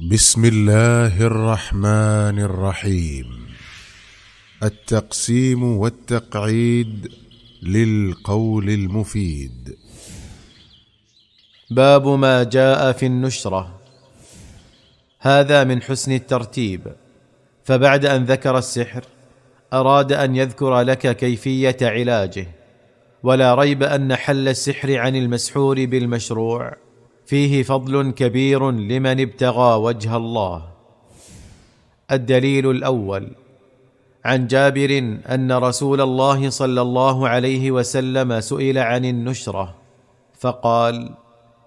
بسم الله الرحمن الرحيم التقسيم والتقعيد للقول المفيد باب ما جاء في النشره هذا من حسن الترتيب فبعد ان ذكر السحر اراد ان يذكر لك كيفيه علاجه ولا ريب ان حل السحر عن المسحور بالمشروع فيه فضل كبير لمن ابتغى وجه الله الدليل الاول عن جابر ان رسول الله صلى الله عليه وسلم سئل عن النشره فقال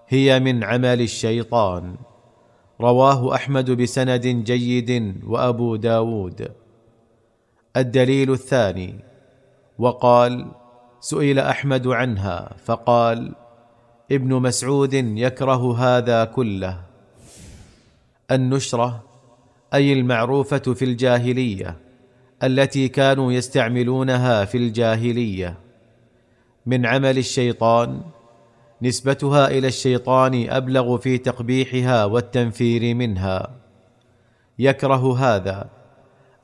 هي من عمل الشيطان رواه احمد بسند جيد وابو داود الدليل الثاني وقال سئل احمد عنها فقال ابن مسعود يكره هذا كله النشره اي المعروفه في الجاهليه التي كانوا يستعملونها في الجاهليه من عمل الشيطان نسبتها الى الشيطان ابلغ في تقبيحها والتنفير منها يكره هذا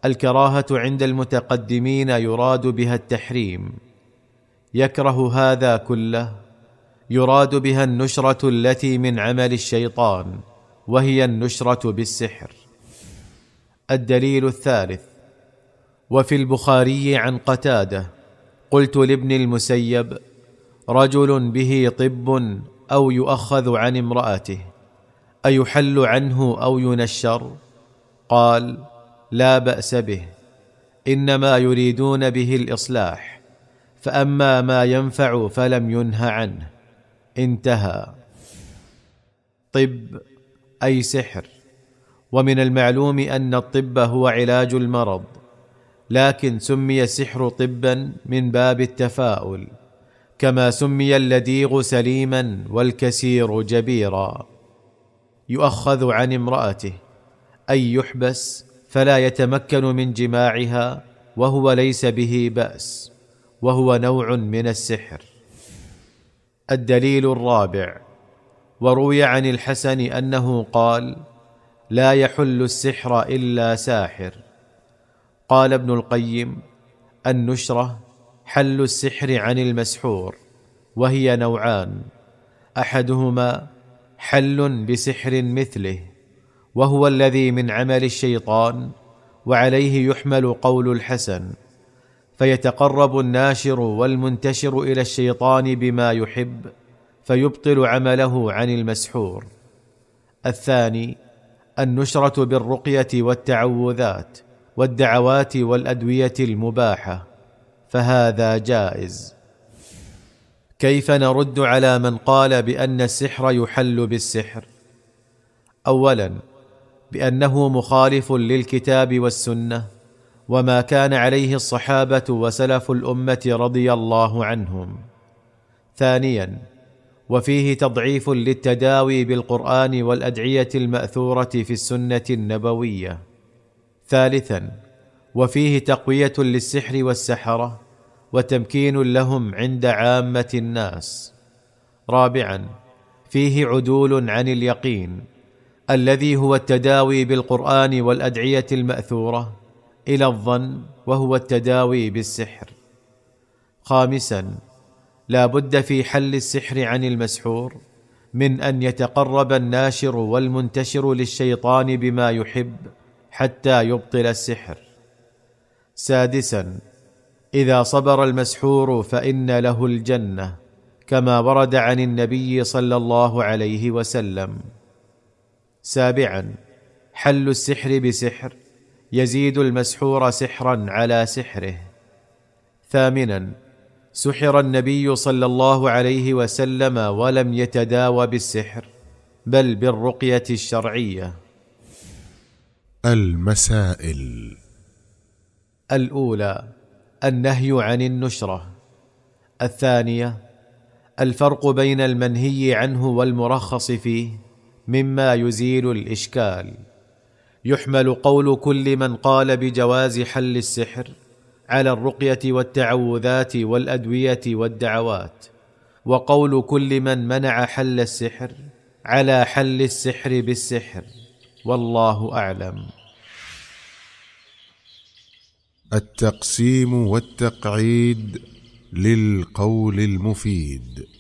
الكراهه عند المتقدمين يراد بها التحريم يكره هذا كله يراد بها النشره التي من عمل الشيطان وهي النشره بالسحر الدليل الثالث وفي البخاري عن قتاده قلت لابن المسيب رجل به طب او يؤخذ عن امراته ايحل عنه او ينشر قال لا باس به انما يريدون به الاصلاح فاما ما ينفع فلم ينه عنه انتهى طب اي سحر ومن المعلوم ان الطب هو علاج المرض لكن سمي السحر طبا من باب التفاؤل كما سمي اللديغ سليما والكسير جبيرا يؤخذ عن امراته اي يحبس فلا يتمكن من جماعها وهو ليس به باس وهو نوع من السحر الدليل الرابع وروي عن الحسن انه قال لا يحل السحر الا ساحر قال ابن القيم النشره حل السحر عن المسحور وهي نوعان احدهما حل بسحر مثله وهو الذي من عمل الشيطان وعليه يحمل قول الحسن فيتقرب الناشر والمنتشر الى الشيطان بما يحب فيبطل عمله عن المسحور الثاني النشره بالرقيه والتعوذات والدعوات والادويه المباحه فهذا جائز كيف نرد على من قال بان السحر يحل بالسحر اولا بانه مخالف للكتاب والسنه وما كان عليه الصحابه وسلف الامه رضي الله عنهم ثانيا وفيه تضعيف للتداوي بالقران والادعيه الماثوره في السنه النبويه ثالثا وفيه تقويه للسحر والسحره وتمكين لهم عند عامه الناس رابعا فيه عدول عن اليقين الذي هو التداوي بالقران والادعيه الماثوره الى الظن وهو التداوي بالسحر خامسا لا بد في حل السحر عن المسحور من ان يتقرب الناشر والمنتشر للشيطان بما يحب حتى يبطل السحر سادسا اذا صبر المسحور فان له الجنه كما ورد عن النبي صلى الله عليه وسلم سابعا حل السحر بسحر يزيد المسحور سحرا على سحره ثامنا سحر النبي صلى الله عليه وسلم ولم يتداوى بالسحر بل بالرقيه الشرعيه المسائل الاولى النهي عن النشره الثانيه الفرق بين المنهي عنه والمرخص فيه مما يزيل الاشكال يحمل قول كل من قال بجواز حل السحر على الرقيه والتعوذات والادويه والدعوات وقول كل من منع حل السحر على حل السحر بالسحر والله اعلم التقسيم والتقعيد للقول المفيد